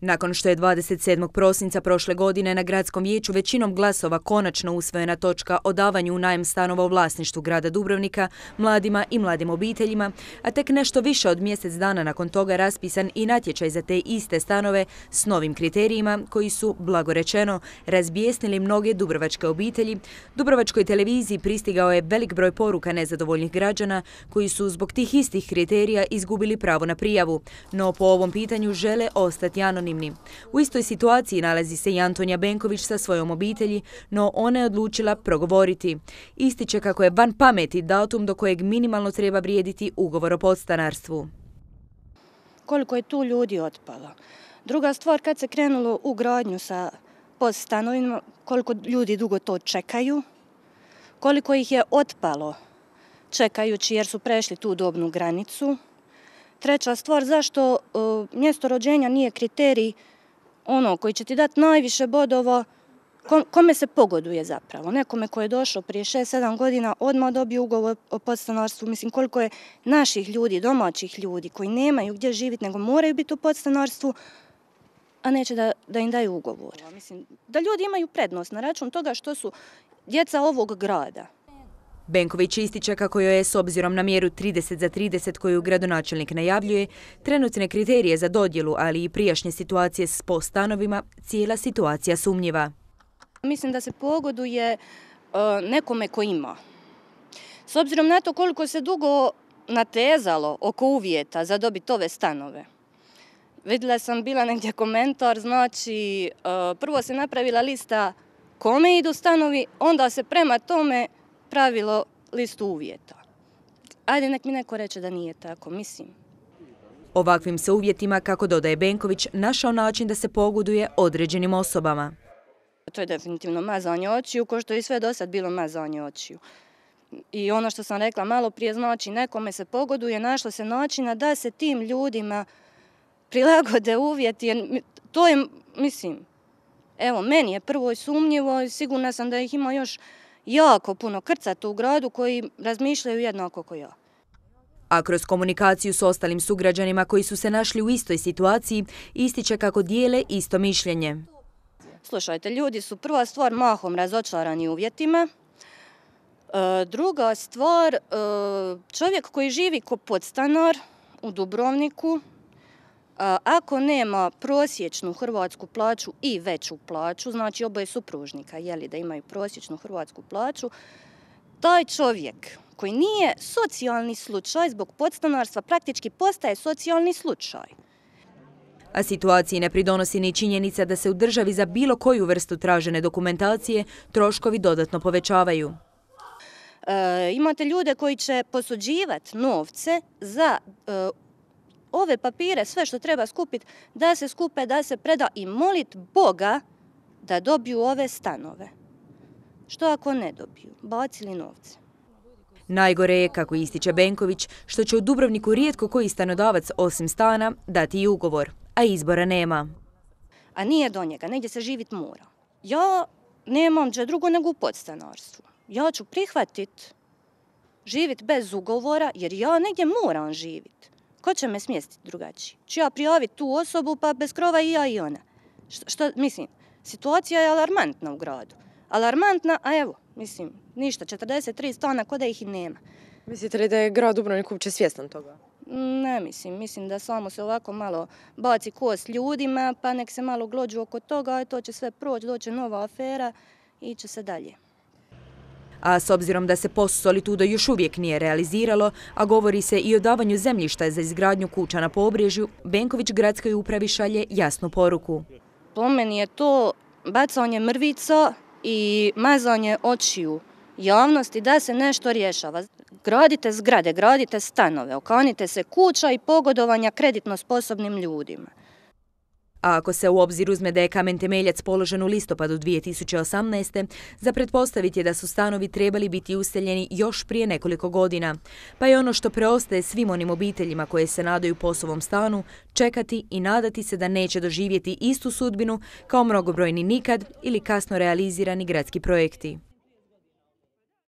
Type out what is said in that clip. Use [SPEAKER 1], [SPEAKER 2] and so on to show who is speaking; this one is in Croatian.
[SPEAKER 1] Nakon što je 27. prosinca prošle godine na gradskom vijeću većinom glasova konačno usvojena točka o davanju u najem stanova u vlasništvu grada Dubrovnika, mladima i mladim obiteljima, a tek nešto više od mjesec dana nakon toga raspisan i natječaj za te iste stanove s novim kriterijima koji su, blagorečeno, razbijesnili mnoge dubrovačke obitelji, Dubrovačkoj televiziji pristigao je velik broj poruka nezadovoljnih građana koji su zbog tih istih kriterija izgubili pravo na prijavu, no po ovom pitanju žele ostati anonimni u istoj situaciji nalazi se i Antonija Benković sa svojom obitelji, no ona je odlučila progovoriti. Ističe kako je van pameti datum do kojeg minimalno treba vrijediti ugovor o podstanarstvu.
[SPEAKER 2] Koliko je tu ljudi otpalo. Druga stvar, kad se krenulo u gradnju sa podstanovima, koliko ljudi dugo to čekaju, koliko ih je otpalo čekajući jer su prešli tu dobnu granicu, Treća stvar, zašto e, mjesto rođenja nije kriterij ono koji će ti dati najviše bodova, kome se pogoduje zapravo. Nekome koje je došao prije 6-7 godina odmah dobio ugovor o podstanarstvu. Mislim koliko je naših ljudi, domaćih ljudi koji nemaju gdje živjeti nego moraju biti u podstanarstvu, a neće
[SPEAKER 1] da, da im daju ugovor. da
[SPEAKER 2] ljudi imaju prednost na račun toga što su djeca ovog grada.
[SPEAKER 1] Benković ističe kako je s obzirom na mjeru 30 za 30 koju gradonačelnik najavljuje, trenutne kriterije za dodjelu, ali i prijašnje situacije s postanovima, stanovima, cijela situacija sumnjiva.
[SPEAKER 2] Mislim da se pogoduje e, nekome ko ima. S obzirom na to koliko se dugo natezalo oko uvjeta za dobiti ove stanove, vidjela sam bila negdje komentar, znači e, prvo se napravila lista kome idu stanovi, onda se prema tome pravilo listu uvjeta. Ajde, nek mi neko reče da nije tako, mislim.
[SPEAKER 1] Ovakvim se uvjetima, kako dodaje Benković, našao način da se pogoduje određenim osobama.
[SPEAKER 2] To je definitivno mazanje očiju, ko što je i sve do sad bilo mazanje očiju. I ono što sam rekla malo prije, znači nekome se pogoduje, našlo se načina da se tim ljudima prilagode uvjeti, jer to je, mislim, evo, meni je prvo sumnjivo i sigurna sam da ih ima još jako puno krcata u gradu koji razmišljaju jednako kao ja.
[SPEAKER 1] A kroz komunikaciju s ostalim sugrađanima koji su se našli u istoj situaciji, ističe kako dijele isto mišljenje.
[SPEAKER 2] Slušajte, ljudi su prva stvar mahom razočarani uvjetima, e, Druga stvar, e, čovjek koji živi kao podstanar u Dubrovniku, ako nema prosječnu hrvatsku plaću i veću plaću, znači oboje supružnika, jeli da imaju prosječnu hrvatsku plaću, taj čovjek koji nije socijalni slučaj zbog podstanarstva praktički postaje socijalni slučaj.
[SPEAKER 1] A situaciji ne pridonosi ni činjenica da se u državi za bilo koju vrstu tražene dokumentacije troškovi dodatno povećavaju.
[SPEAKER 2] E, imate ljude koji će posuđivati novce za e, ove papire, sve što treba skupiti, da se skupe, da se preda i molit Boga da dobiju ove stanove. Što ako ne dobiju? Bacili novce.
[SPEAKER 1] Najgore je, kako ističe Benković, što će u Dubrovniku rijetko koji stanodavac osim stana dati i ugovor, a izbora nema.
[SPEAKER 2] A nije do njega, negdje se živit mora. Ja nemam će drugo nego u podstanarstvu. Ja ću prihvatit živit bez ugovora jer ja negdje moram živit. Ko će me smjestiti drugačije? Ću ja prijaviti tu osobu, pa bez krova i ja i ona. Što, mislim, situacija je alarmantna u gradu. Alarmantna, a evo, mislim, ništa, 43 stana, ko da ih i nema. Mislite li da je
[SPEAKER 1] grad Dubrovnik uopće svjestan toga?
[SPEAKER 2] Ne mislim, mislim da samo se ovako malo baci kost ljudima, pa nek se malo glođu oko toga, to će sve proći, doće nova afera i će se dalje.
[SPEAKER 1] A s obzirom da se POS Solitudo još uvijek nije realiziralo, a govori se i o davanju zemljišta za izgradnju kuća na pobrižju, Benković gradskoj upravi šalje jasnu poruku.
[SPEAKER 2] Po meni je to bacanje mrvica i mazanje očiju javnosti da se nešto rješava. Gradite zgrade, gradite stanove, okanite se kuća i pogodovanja kreditno sposobnim ljudima
[SPEAKER 1] ako se u obzir uzme da je kamen temeljac položen u listopadu 2018. za pretpostaviti je da su stanovi trebali biti useljeni još prije nekoliko godina. Pa je ono što preostaje svim onim obiteljima koje se nadaju posovom stanu čekati i nadati se da neće doživjeti istu sudbinu kao mnogobrojni nikad ili kasno realizirani gradski projekti.